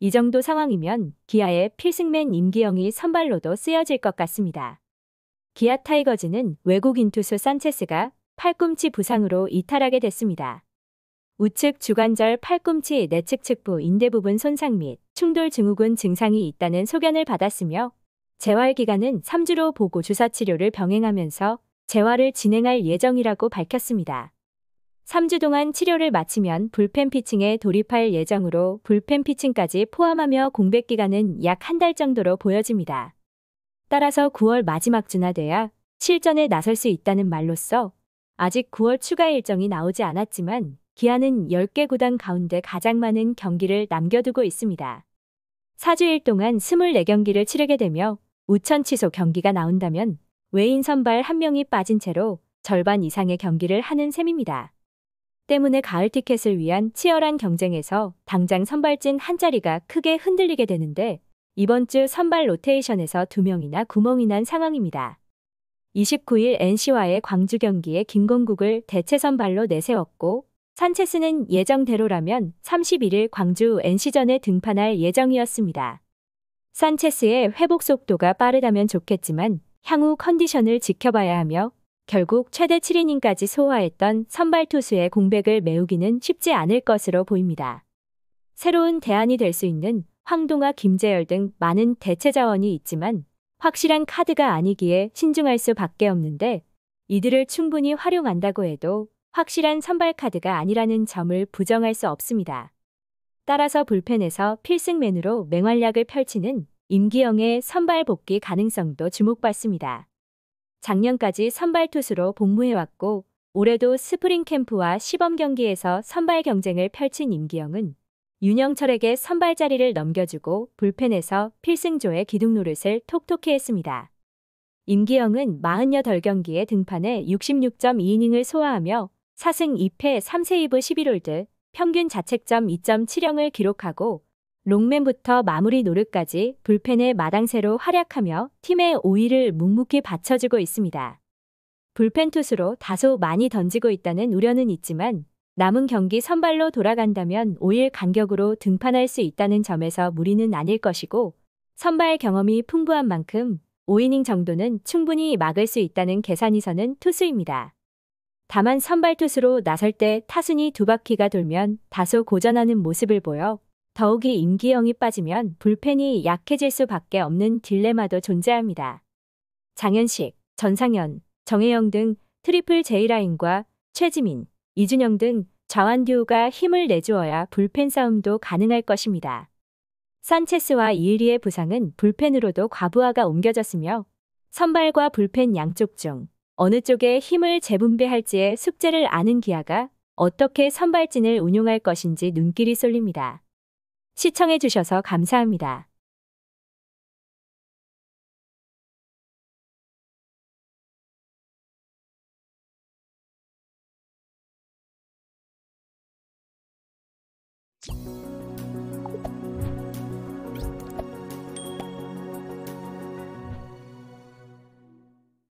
이 정도 상황이면 기아의 필승맨 임기영이 선발로도 쓰여질 것 같습니다. 기아 타이거즈는 외국인 투수 산체스가 팔꿈치 부상으로 이탈하게 됐습니다. 우측 주관절 팔꿈치 내측 측부 인대 부분 손상 및 충돌 증후군 증상이 있다는 소견을 받았으며 재활기간은 3주로 보고 주사 치료를 병행하면서 재활을 진행할 예정이라고 밝혔습니다. 3주 동안 치료를 마치면 불펜 피칭에 돌입할 예정으로 불펜 피칭까지 포함하며 공백 기간은 약 한 달 정도로 보여집니다. 따라서 9월 마지막 주나 돼야 실전에 나설 수 있다는 말로써 아직 9월 추가 일정이 나오지 않았지만 기아는 10개 구단 가운데 가장 많은 경기를 남겨두고 있습니다. 4주일 동안 24경기를 치르게 되며 우천 취소 경기가 나온다면 외인 선발 한 명이 빠진 채로 절반 이상의 경기를 하는 셈입니다. 때문에 가을 티켓을 위한 치열한 경쟁에서 당장 선발진 한 자리가 크게 흔들리게 되는데 이번 주 선발 로테이션에서 두 명이나 구멍이 난 상황입니다. 29일 NC와의 광주 경기에 김건국을 대체 선발로 내세웠고 산체스는 예정대로라면 31일 광주 NC전에 등판할 예정이었습니다. 산체스의 회복 속도가 빠르다면 좋겠지만 향후 컨디션을 지켜봐야 하며 결국 최대 7이닝까지 소화했던 선발 투수의 공백을 메우기는 쉽지 않을 것으로 보입니다. 새로운 대안이 될 수 있는 황동아, 김재열 등 많은 대체 자원이 있지만 확실한 카드가 아니기에 신중할 수밖에 없는데 이들을 충분히 활용한다고 해도 확실한 선발 카드가 아니라는 점을 부정할 수 없습니다. 따라서 불펜에서 필승 맨으로 맹활약을 펼치는 임기영의 선발 복귀 가능성도 주목받습니다. 작년까지 선발 투수로 복무해왔고 올해도 스프링 캠프와 시범 경기에서 선발 경쟁을 펼친 임기영은 윤영철에게 선발 자리를 넘겨주고 불펜에서 필승조의 기둥 노릇을 톡톡히 했습니다. 임기영은 48경기에 등판해 66.2이닝을 소화하며 4승 2패 3세이브 11홀드 평균 자책점 2.7영을 기록하고 롱맨부터 마무리 노릇까지 불펜의 마당새로 활약하며 팀의 5위를 묵묵히 받쳐주고 있습니다. 불펜 투수로 다소 많이 던지고 있다는 우려는 있지만 남은 경기 선발로 돌아간다면 5일 간격으로 등판할 수 있다는 점에서 무리는 아닐 것이고 선발 경험이 풍부한 만큼 5이닝 정도는 충분히 막을 수 있다는 계산이서는 투수입니다. 다만 선발 투수로 나설 때 타순이 두 바퀴가 돌면 다소 고전하는 모습을 보여 더욱이 임기영이 빠지면 불펜이 약해질 수밖에 없는 딜레마도 존재합니다. 장현식, 전상현, 정혜영 등 트리플 제이라인과 최지민, 이준영 등 좌완 듀오가 힘을 내주어야 불펜 싸움도 가능할 것입니다. 산체스와 이리의 부상은 불펜으로도 과부하가 옮겨졌으며 선발과 불펜 양쪽 중 어느 쪽에 힘을 재분배할지의 숙제를 아는 기아가 어떻게 선발진을 운용할 것인지 눈길이 쏠립니다. 시청해 주셔서 감사합니다. you